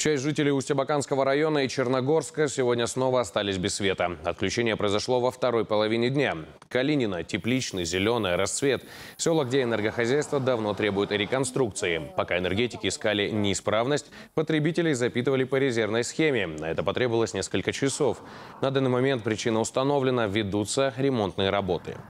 Часть жителей Устебаканского района и Черногорска сегодня снова остались без света. Отключение произошло во второй половине дня. Калинина, Тепличный, Зеленая, Расцвет. Села, где энергохозяйство давно требует реконструкции. Пока энергетики искали неисправность, потребителей запитывали по резервной схеме. На это потребовалось несколько часов. На данный момент причина установлена, ведутся ремонтные работы.